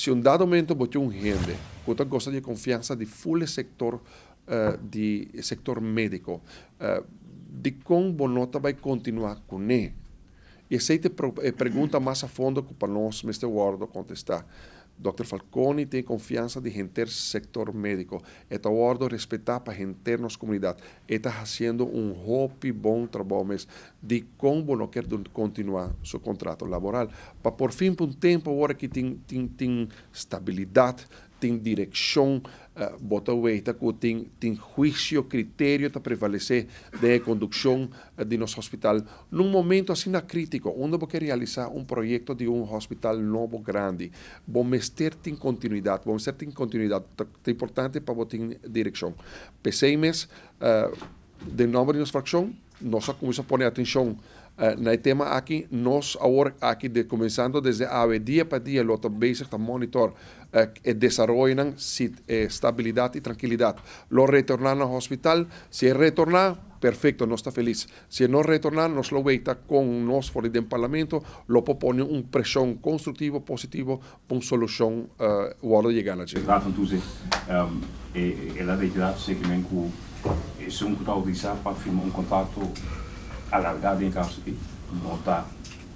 Se um dado momento você um rende, outra gosta de confiança de full sector, uh, de sector médico, uh, de quão nota vai continuar com ele. E aceite pergunta eh, mais a fundo que para nós, Mr. Ward, contestar. Dr. Falcone tem confiança de render sector médico. Esta ordem respeitar para render nossa comunidade. Eta fazendo um hopi bom trabalho mas de como não quer continuar seu contrato laboral. Para por fim, por um tempo, agora que tem, tem, tem estabilidade, tem direção, uh, eh, bota o eitaco, tem, tem juízo, critério para prevalecer de condução eh, de nosso hospital. Num momento assim na crítico, onde vou realizar um projeto de um hospital novo, grande, vou ter em continuidade, vou ter em continuidade, é importante para botar direção. Pensei, uh, eh, de nome de nossa fração, nós começamos a pôr atenção En eh, el tema aquí, nos ahora aquí, de, comenzando desde AVE día para día, que bezig monitor uh, e desarrollan sit, estabilidad y tranquilidad. Lo retornan al hospital, si retorna, perfecto, no está feliz. Si no retorna nos lo veita con nos fuera del Parlamento, lo propone un presión constructivo, positivo, una solución uh, waar llegar a gente. ciudad. Em, la para firmar alargar em o que aqui, está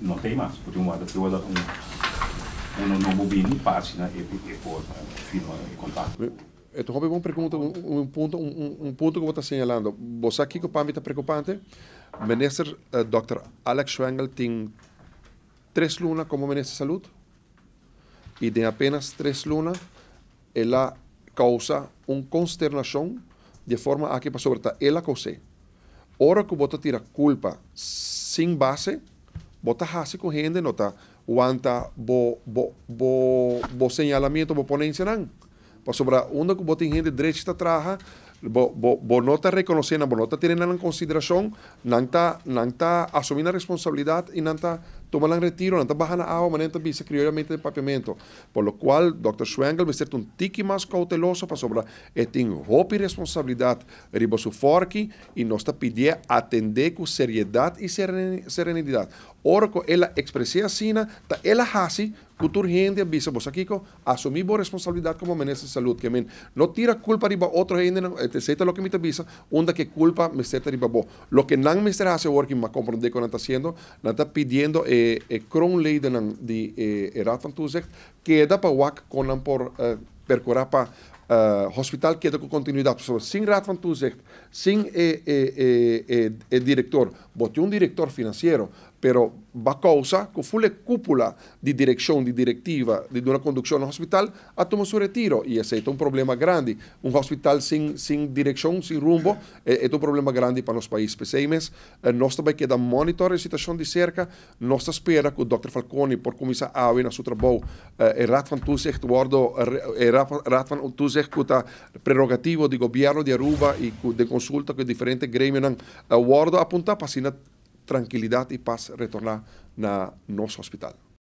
não tem mais, porque uma, duas, um, um, não mobil nem passe, né? E, e, e por, né, firma e contato. Esto é uma pergunta, um, um ponto, um, ponto que eu estar señalando. Você aqui que o PAM está preocupante, ministro uh, Dr. Alex Schwengel tem três lunas como ministro de saúde e de apenas três lunas ela causa uma consternação de forma a que, sobre ela causou. hora que te tira culpa sin base, te así con gente, nota, Aguanta, bo, bo, bo, bo, sobre sobrar uno que botem derecho esta traja ¿ah? bo, no está reconociendo, no está teniendo en consideración, no está, no está asumiendo responsabilidad y no está tomando el retiro, no está bajando agua, no está viendo criollamente de papiamento. Por lo cual, Dr. Schwengel va a un tiki más cauteloso para sobre este hopi responsabilidad su forki y nos está pidiendo atender con seriedad y serenidad. Ahora, con la expresión así, está él así, Culturgende gente, bisa vos aquí assumir boa responsabilidad como ministro de salud, que men, no tira culpa riba otro gente, etc, lo que me te bisa, onda que culpa me seta riba vos. Lo que nan ministro hace work working, me comprende con está haciendo, na está pidiendo eh, eh de di eh, eratan toezicht, queda pa wak conan por eh, percorar pa uh, eh, hospitaal kent ook continuïteit. So, sien raad van toezicht, sien eh, eh, eh, eh, eh, directeur, un director financiero, però va causa con la cúpula di direzione, di direttiva di una conduzione al hospital, a tomar su ritiro e ese es un problema grande. Un hospital sin, sin dirección, sin rumbo, è, es un problema grande para los países. Pensemos, nós também queda monitor a situação de cerca, nós espera que o Dr. Falcone, por começar a il no seu trabalho, eh, uh, eh, rato van toezicht worden, rato van toezicht com a prerogativo do governo di Aruba e di consulta com diferentes gremios, uh, eh, worden apontar para tranquilidad y paz retornar a nuestro hospital.